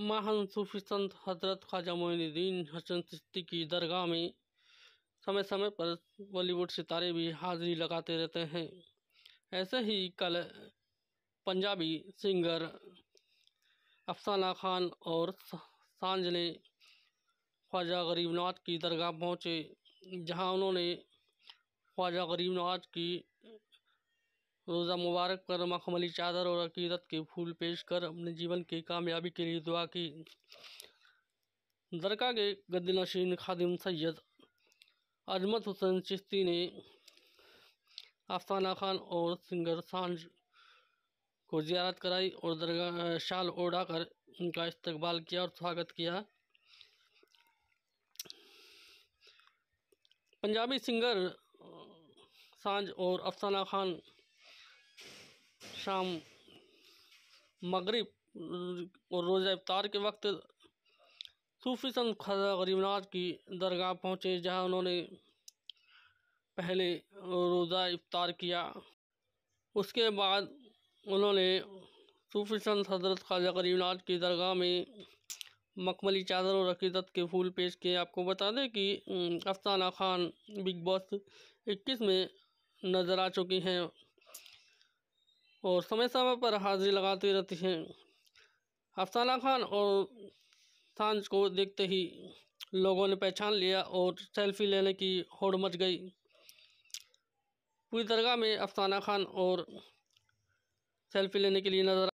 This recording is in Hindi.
महान सूफी संत हजरत ख्वाजा मोइनुद्दीन हसन चिश्ती की दरगाह में समय समय पर बॉलीवुड सितारे भी हाजिरी लगाते रहते हैं ऐसे ही कल पंजाबी सिंगर अफसाना खान और सांजले ख्वाजा गरीब नवाज की दरगाह पहुँचे जहाँ उन्होंने ख्वाजा गरीब नवाज की रोज़ा मुबारक पर मखमली चादर और अकीदत के फूल पेश कर अपने जीवन की कामयाबी के लिए दुआ की दरका के गद्दनशीन खादिम सैयद अजमत हुसैन चिश्ती ने अफसाना खान और सिंगर सांझ को जियारत कराई और दरगाह शाल ओढ़ा कर उनका इस्तकबाल किया और स्वागत किया पंजाबी सिंगर सांझ और अफसाना खान शाम मगरब और रोज़ अवतार के वक्त सूफी संत खजा गरीबनाथ की दरगाह पहुँचे जहाँ उन्होंने पहले रोज़ा इफ्तार किया उसके बाद उन्होंने सूफी संत हजरत खाजा गरीबनाथ की दरगाह में मकमली चादर और अकीदत के फूल पेश किए आपको बता दें कि अफसाना खान बिग बॉस इक्कीस में नज़र आ चुकी हैं और समय समय पर हाजिरी लगाती रहती हैं अफसाना खान और सांझ को देखते ही लोगों ने पहचान लिया और सेल्फी लेने की होड़ मच गई पूरी दरगाह में अफसाना खान और सेल्फी लेने के लिए नज़र